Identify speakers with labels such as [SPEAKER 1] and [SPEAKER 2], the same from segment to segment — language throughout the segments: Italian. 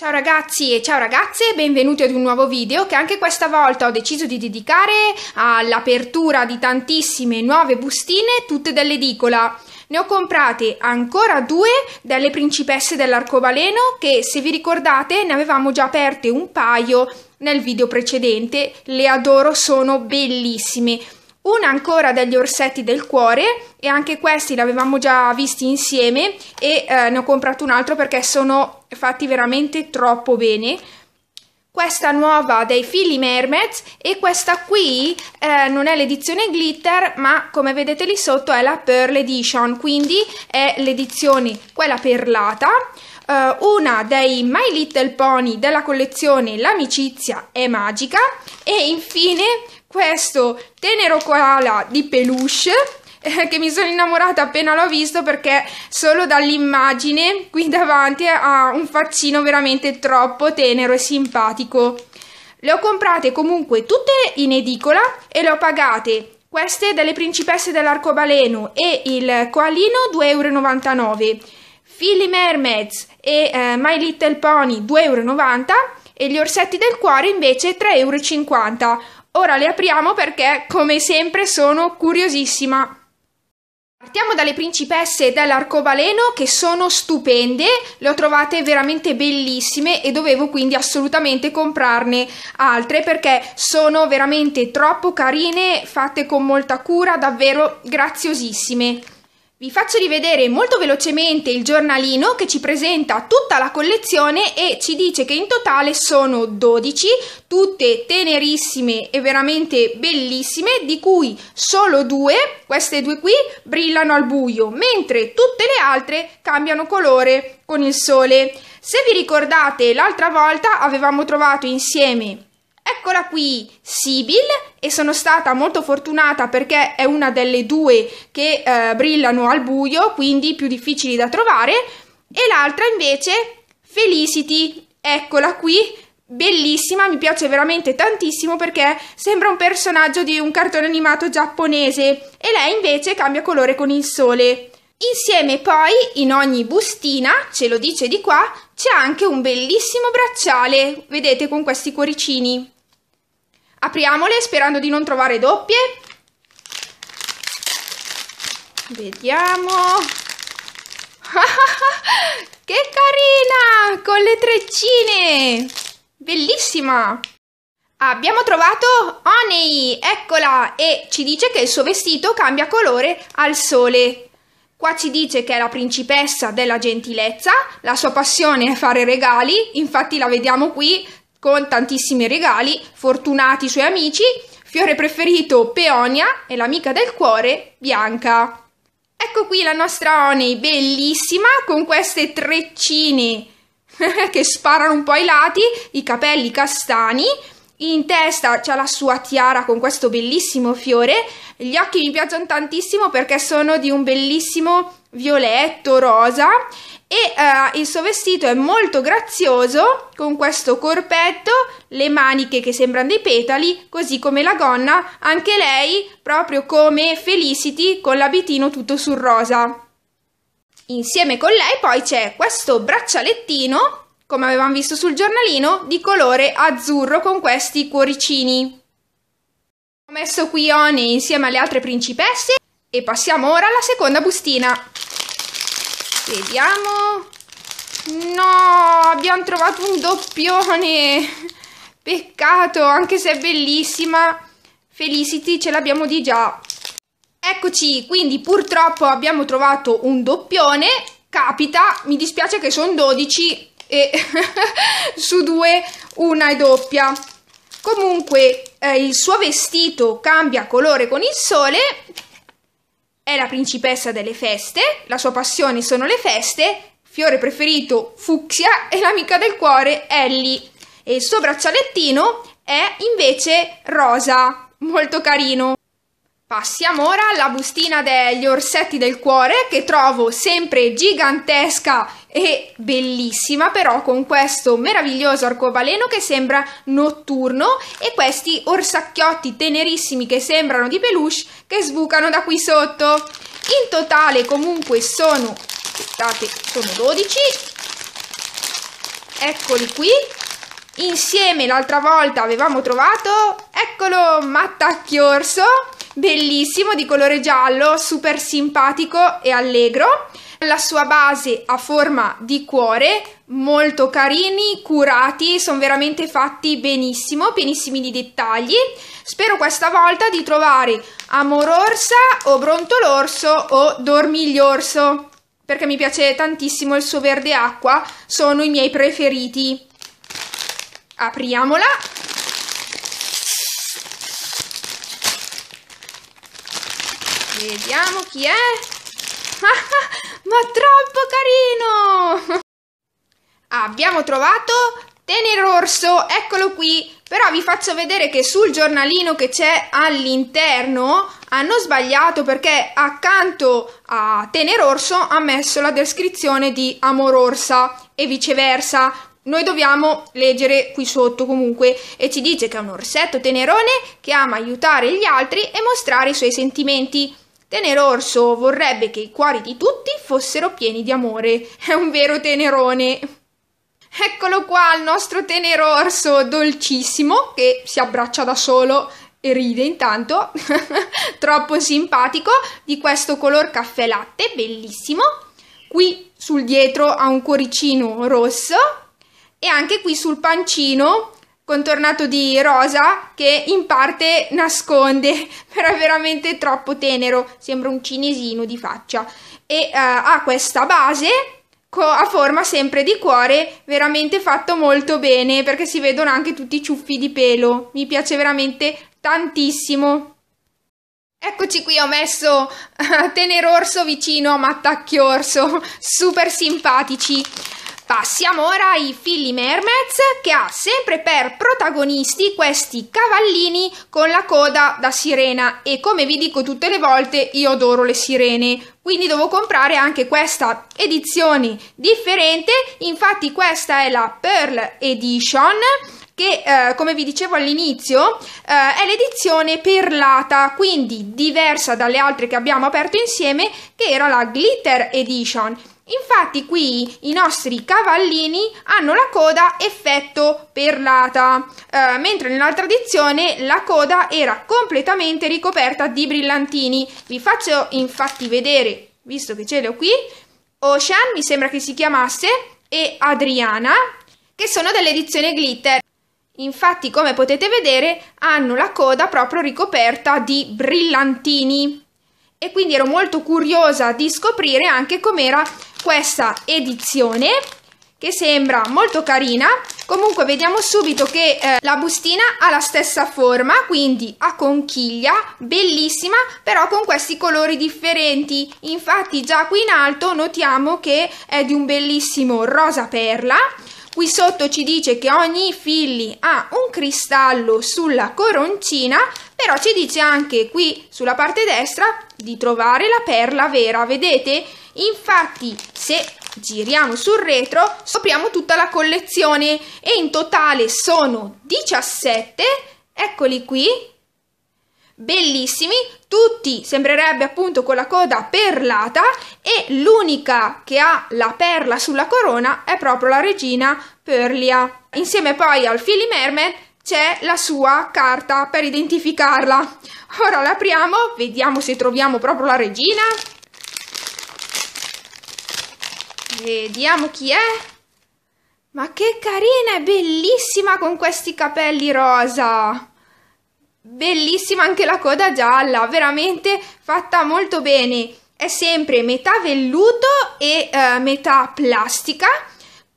[SPEAKER 1] Ciao ragazzi e ciao ragazze, benvenuti ad un nuovo video che anche questa volta ho deciso di dedicare all'apertura di tantissime nuove bustine, tutte dell'edicola. Ne ho comprate ancora due delle principesse dell'arcobaleno che, se vi ricordate, ne avevamo già aperte un paio nel video precedente. Le adoro, sono bellissime. Una ancora degli orsetti del cuore e anche questi l'avevamo già visti insieme e eh, ne ho comprato un altro perché sono fatti veramente troppo bene. Questa nuova dei Philly Mermaids e questa qui eh, non è l'edizione glitter ma come vedete lì sotto è la Pearl Edition quindi è l'edizione quella perlata eh, una dei My Little Pony della collezione L'amicizia è magica e infine questo tenero koala di peluche eh, che mi sono innamorata appena l'ho visto perché solo dall'immagine qui davanti ha un faccino veramente troppo tenero e simpatico. Le ho comprate comunque tutte in edicola e le ho pagate queste delle principesse dell'arcobaleno e il coalino euro Philly Mermaids e eh, My Little Pony 2,90 euro e gli orsetti del cuore invece 3,50 euro Ora le apriamo perché, come sempre, sono curiosissima. Partiamo dalle principesse dell'arcobaleno che sono stupende, le ho trovate veramente bellissime e dovevo quindi assolutamente comprarne altre perché sono veramente troppo carine, fatte con molta cura, davvero graziosissime. Vi faccio rivedere molto velocemente il giornalino che ci presenta tutta la collezione e ci dice che in totale sono 12, tutte tenerissime e veramente bellissime, di cui solo due, queste due qui, brillano al buio, mentre tutte le altre cambiano colore con il sole. Se vi ricordate, l'altra volta avevamo trovato insieme Eccola qui, Sibyl, e sono stata molto fortunata perché è una delle due che eh, brillano al buio, quindi più difficili da trovare, e l'altra invece, Felicity, eccola qui, bellissima, mi piace veramente tantissimo perché sembra un personaggio di un cartone animato giapponese e lei invece cambia colore con il sole. Insieme poi in ogni bustina, ce lo dice di qua, c'è anche un bellissimo bracciale, vedete con questi cuoricini. Apriamole sperando di non trovare doppie. Vediamo. che carina! Con le treccine! Bellissima! Abbiamo trovato Honey! eccola, e ci dice che il suo vestito cambia colore al sole. Qua ci dice che è la principessa della gentilezza, la sua passione è fare regali, infatti la vediamo qui con tantissimi regali, fortunati i suoi amici, fiore preferito Peonia e l'amica del cuore Bianca. Ecco qui la nostra Oney, bellissima, con queste treccine che sparano un po' ai lati, i capelli castani, in testa c'è la sua tiara con questo bellissimo fiore. Gli occhi mi piacciono tantissimo perché sono di un bellissimo violetto rosa e uh, il suo vestito è molto grazioso con questo corpetto, le maniche che sembrano dei petali, così come la gonna, anche lei proprio come Felicity con l'abitino tutto sul rosa. Insieme con lei poi c'è questo braccialettino come avevamo visto sul giornalino, di colore azzurro con questi cuoricini. Ho messo qui One insieme alle altre principesse e passiamo ora alla seconda bustina. Vediamo... No, abbiamo trovato un doppione! Peccato, anche se è bellissima. Felicity ce l'abbiamo di già. Eccoci, quindi purtroppo abbiamo trovato un doppione. Capita, mi dispiace che sono 12, e su due una è doppia. Comunque eh, il suo vestito cambia colore con il sole, è la principessa delle feste, la sua passione sono le feste, fiore preferito fucsia e l'amica del cuore Ellie. E il suo braccialettino è invece rosa, molto carino. Passiamo ora alla bustina degli orsetti del cuore che trovo sempre gigantesca e bellissima però con questo meraviglioso arcobaleno che sembra notturno e questi orsacchiotti tenerissimi che sembrano di peluche che sbucano da qui sotto. In totale comunque sono, aspettate, sono 12, eccoli qui, insieme l'altra volta avevamo trovato, eccolo, mattacchiorso bellissimo di colore giallo, super simpatico e allegro. La sua base a forma di cuore, molto carini, curati, sono veramente fatti benissimo, pienissimi di dettagli. Spero questa volta di trovare Amororsa o Brontolorso o Dormigliorso, perché mi piace tantissimo il suo verde acqua, sono i miei preferiti. Apriamola. Vediamo chi è. Ah, ah, ma troppo carino! Abbiamo trovato Tenero Orso, eccolo qui. Però vi faccio vedere che sul giornalino che c'è all'interno hanno sbagliato perché accanto a Tenero Orso ha messo la descrizione di Amororsa e viceversa. Noi dobbiamo leggere qui sotto comunque e ci dice che è un orsetto tenerone che ama aiutare gli altri e mostrare i suoi sentimenti. Tenero Orso vorrebbe che i cuori di tutti fossero pieni di amore. È un vero tenerone. Eccolo qua il nostro tenero orso dolcissimo che si abbraccia da solo e ride intanto, troppo simpatico, di questo color caffè latte, bellissimo. Qui sul dietro ha un cuoricino rosso e anche qui sul pancino contornato di rosa che in parte nasconde, però è veramente troppo tenero, sembra un cinesino di faccia. E uh, ha questa base co- a forma sempre di cuore, veramente fatto molto bene perché si vedono anche tutti i ciuffi di pelo. Mi piace veramente tantissimo. Eccoci qui, ho messo uh, tenero vicino a mattacchio orso, super simpatici. Passiamo ora ai Philly Mermaids che ha sempre per protagonisti questi cavallini con la coda da sirena e come vi dico tutte le volte io adoro le sirene quindi devo comprare anche questa edizione differente infatti questa è la Pearl Edition che eh, come vi dicevo all'inizio eh, è l'edizione perlata, quindi diversa dalle altre che abbiamo aperto insieme, che era la Glitter Edition. Infatti qui i nostri cavallini hanno la coda effetto perlata, eh, mentre nella tradizione la coda era completamente ricoperta di brillantini. Vi faccio infatti vedere, visto che ce l'ho qui, Ocean mi sembra che si chiamasse e Adriana, che sono dell'edizione Glitter. Infatti, come potete vedere, hanno la coda proprio ricoperta di brillantini e quindi ero molto curiosa di scoprire anche com'era questa edizione che sembra molto carina comunque vediamo subito che eh, la bustina ha la stessa forma quindi a conchiglia bellissima però con questi colori differenti infatti già qui in alto notiamo che è di un bellissimo rosa perla qui sotto ci dice che ogni filli ha un cristallo sulla coroncina però ci dice anche qui sulla parte destra di trovare la perla vera, vedete? Infatti se giriamo sul retro scopriamo tutta la collezione e in totale sono 17, eccoli qui, bellissimi, tutti sembrerebbe appunto con la coda perlata e l'unica che ha la perla sulla corona è proprio la regina Perlia. Insieme poi al Philly Mermaid c'è la sua carta per identificarla. Ora l'apriamo, vediamo se troviamo proprio la regina. Vediamo chi è. Ma che carina, è bellissima con questi capelli rosa. Bellissima anche la coda gialla, veramente fatta molto bene. È sempre metà velluto e eh, metà plastica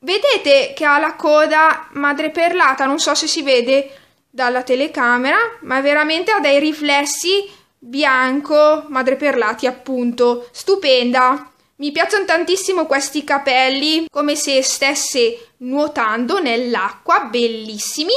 [SPEAKER 1] Vedete che ha la coda madreperlata, non so se si vede dalla telecamera, ma veramente ha dei riflessi bianco madreperlati, appunto. Stupenda! Mi piacciono tantissimo questi capelli, come se stesse nuotando nell'acqua, bellissimi.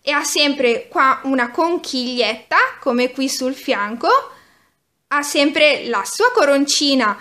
[SPEAKER 1] E ha sempre qua una conchiglietta, come qui sul fianco. Ha sempre la sua coroncina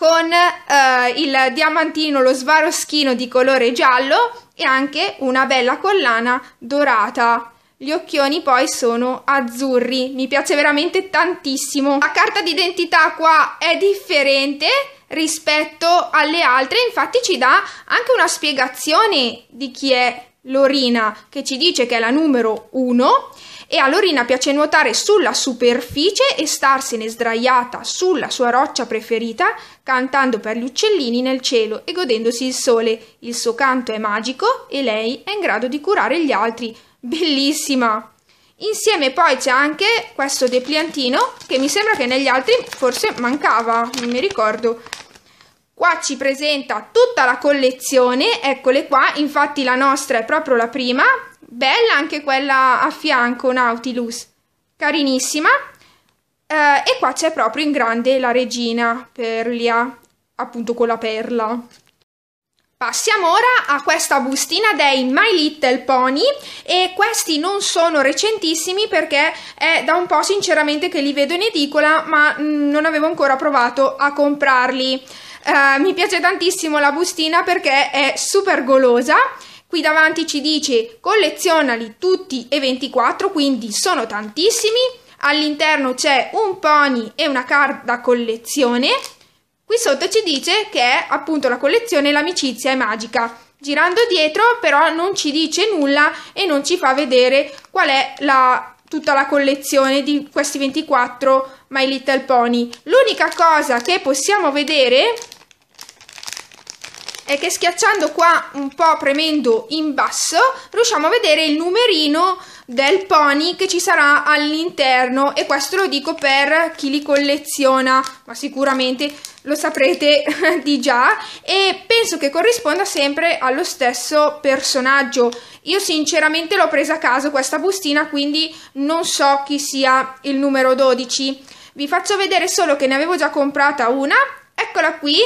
[SPEAKER 1] con eh, il diamantino, lo svaroschino di colore giallo e anche una bella collana dorata. Gli occhioni poi sono azzurri, mi piace veramente tantissimo. La carta d'identità qua è differente rispetto alle altre, infatti ci dà anche una spiegazione di chi è Lorina che ci dice che è la numero 1 e a Lorina piace nuotare sulla superficie e starsene sdraiata sulla sua roccia preferita, cantando per gli uccellini nel cielo e godendosi il sole. Il suo canto è magico e lei è in grado di curare gli altri. Bellissima! Insieme poi c'è anche questo depliantino che mi sembra che negli altri forse mancava, non mi ricordo. Qua ci presenta tutta la collezione, eccole qua, infatti la nostra è proprio la prima, bella anche quella a fianco Nautilus, carinissima. Eh, e qua c'è proprio in grande la regina Perlia, appunto con la perla. Passiamo ora a questa bustina dei My Little Pony e questi non sono recentissimi perché è da un po' sinceramente che li vedo in edicola ma mm, non avevo ancora provato a comprarli. Eh, mi piace tantissimo la bustina perché è super golosa. Qui davanti ci dice collezionali tutti e 24, quindi sono tantissimi. All'interno c'è un pony e una carta collezione. Qui sotto ci dice che è appunto la collezione L'amicizia è magica. Girando dietro però non ci dice nulla e non ci fa vedere qual è la tutta la collezione di questi 24 My Little Pony. L'unica cosa che possiamo vedere è che schiacciando qua un po' premendo in basso riusciamo a vedere il numerino del pony che ci sarà all'interno e questo lo dico per chi li colleziona ma sicuramente lo saprete di già e penso che corrisponda sempre allo stesso personaggio io sinceramente l'ho presa a caso questa bustina quindi non so chi sia il numero 12 vi faccio vedere solo che ne avevo già comprata una eccola qui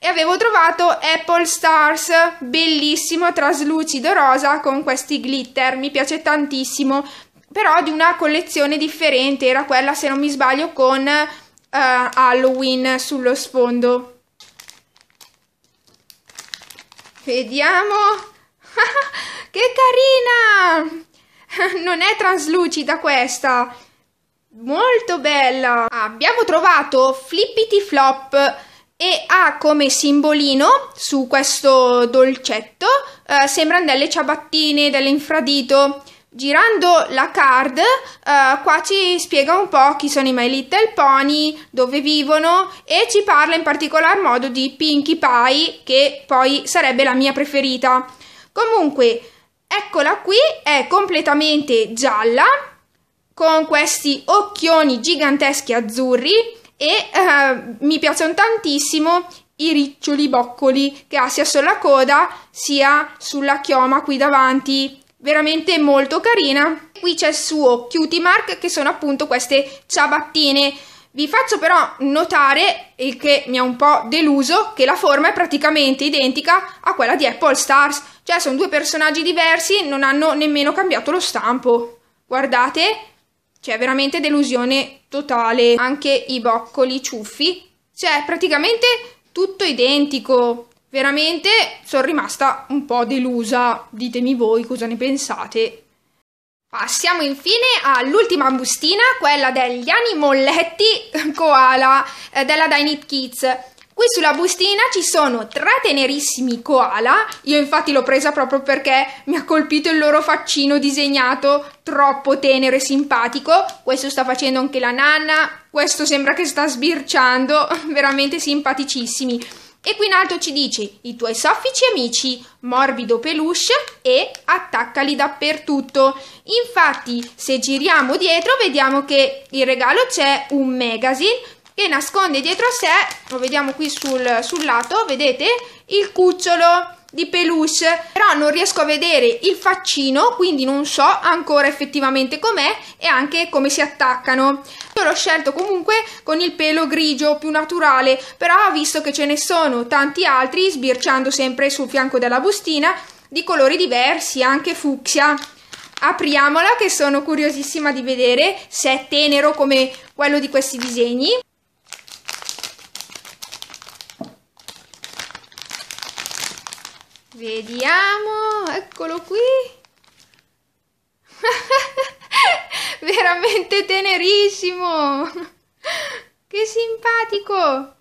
[SPEAKER 1] e avevo trovato Apple Stars, bellissimo, traslucido rosa con questi glitter, mi piace tantissimo, però di una collezione differente, era quella se non mi sbaglio con eh, Halloween sullo sfondo. Vediamo, che carina! non è traslucida questa, molto bella! Abbiamo trovato Flippity Flop, e ha come simbolino su questo dolcetto, eh, sembrano delle ciabattine, dell'infradito. Girando la card, eh, qua ci spiega un po' chi sono i My Little Pony, dove vivono e ci parla in particolar modo di Pinkie Pie, che poi sarebbe la mia preferita. Comunque, eccola qui, è completamente gialla, con questi occhioni giganteschi azzurri e eh, mi piacciono tantissimo i riccioli boccoli che ha sia sulla coda sia sulla chioma qui davanti veramente molto carina qui c'è il suo cutie mark che sono appunto queste ciabattine vi faccio però notare, il che mi ha un po' deluso, che la forma è praticamente identica a quella di Apple Stars, cioè sono due personaggi diversi, non hanno nemmeno cambiato lo stampo. Guardate, c'è veramente delusione totale, anche i boccoli ciuffi. Cioè, praticamente tutto identico. Veramente sono rimasta un po' delusa. Ditemi voi cosa ne pensate. Passiamo infine all'ultima bustina, quella degli animolletti koala eh, della Dynit Kids. Qui sulla bustina ci sono tre tenerissimi koala, io infatti l'ho presa proprio perché mi ha colpito il loro faccino disegnato troppo tenero e simpatico, questo sta facendo anche la nanna, questo sembra che sta sbirciando, veramente simpaticissimi. E qui in alto ci dice i tuoi soffici amici, morbido peluche e attaccali dappertutto. Infatti se giriamo dietro vediamo che il regalo c'è un magazine e nasconde dietro a sé, lo vediamo qui sul, sul lato, vedete, il cucciolo di peluche però non riesco a vedere il faccino quindi non so ancora effettivamente com'è e anche come si attaccano io l'ho scelto comunque con il pelo grigio più naturale però visto che ce ne sono tanti altri sbirciando sempre sul fianco della bustina di colori diversi anche fucsia apriamola che sono curiosissima di vedere se è tenero come quello di questi disegni Vediamo, eccolo qui. Veramente tenerissimo. che simpatico.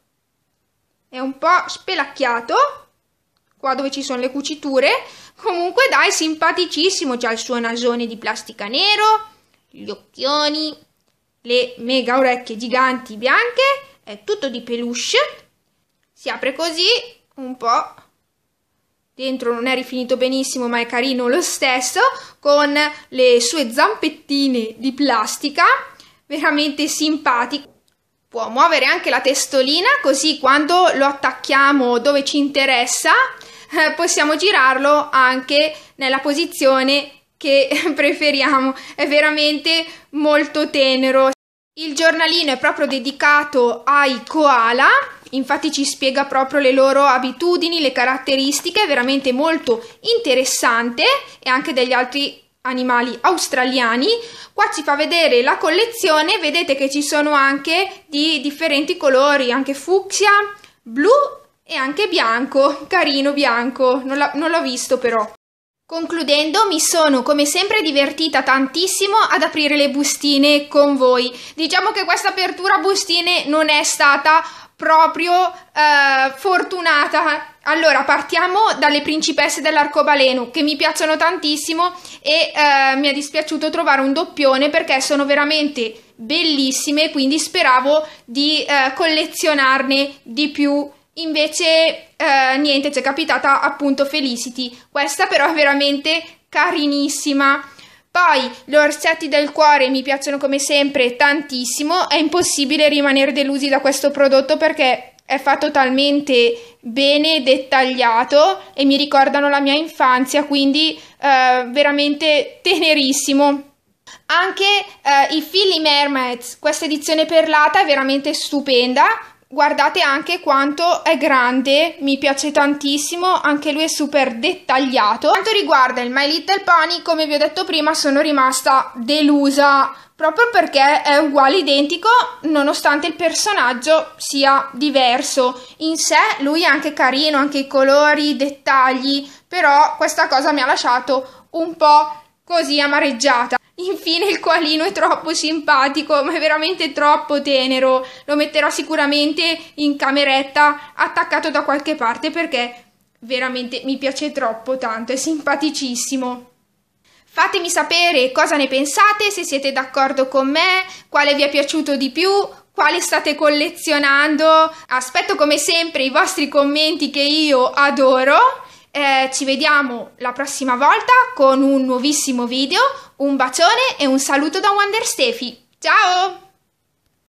[SPEAKER 1] È un po' spelacchiato, qua dove ci sono le cuciture. Comunque dai, simpaticissimo. C'ha il suo nasone di plastica nero, gli occhioni, le mega orecchie giganti bianche. È tutto di peluche. Si apre così, un po' dentro non è rifinito benissimo ma è carino lo stesso, con le sue zampettine di plastica, veramente simpatico. Può muovere anche la testolina così quando lo attacchiamo dove ci interessa eh, possiamo girarlo anche nella posizione che preferiamo, è veramente molto tenero. Il giornalino è proprio dedicato ai koala Infatti ci spiega proprio le loro abitudini, le caratteristiche, è veramente molto interessante e anche degli altri animali australiani. Qua ci fa vedere la collezione, vedete che ci sono anche di differenti colori, anche fucsia, blu e anche bianco, carino bianco, non l'ho visto però. Concludendo, mi sono come sempre divertita tantissimo ad aprire le bustine con voi. Diciamo che questa apertura bustine non è stata proprio eh, fortunata. Allora, partiamo dalle principesse dell'arcobaleno che mi piacciono tantissimo e eh, mi è dispiaciuto trovare un doppione perché sono veramente bellissime, quindi speravo di eh, collezionarne di più. Invece eh, niente, ci è capitata appunto Felicity. Questa però è veramente carinissima. Poi, gli orsetti del cuore mi piacciono come sempre tantissimo, è impossibile rimanere delusi da questo prodotto perché è fatto talmente bene, dettagliato e mi ricordano la mia infanzia, quindi eh, veramente tenerissimo. Anche eh, i Philly Mermaids, questa edizione perlata è veramente stupenda, Guardate anche quanto è grande, mi piace tantissimo, anche lui è super dettagliato. Quanto riguarda il My Little Pony, come vi ho detto prima, sono rimasta delusa proprio perché è uguale identico nonostante il personaggio sia diverso. In sé lui è anche carino, anche i colori, i dettagli, però questa cosa mi ha lasciato un po' così amareggiata. Infine il qualino è troppo simpatico, ma è veramente troppo tenero. Lo metterò sicuramente in cameretta, attaccato da qualche parte perché veramente mi piace troppo tanto, è simpaticissimo. Fatemi sapere cosa ne pensate, se siete d'accordo con me, quale vi è piaciuto di più, quale state collezionando. Aspetto come sempre i vostri commenti che io adoro. Eh, ci vediamo la prossima volta con un nuovissimo video un bacione e un saluto da Wander Stefi. Ciao!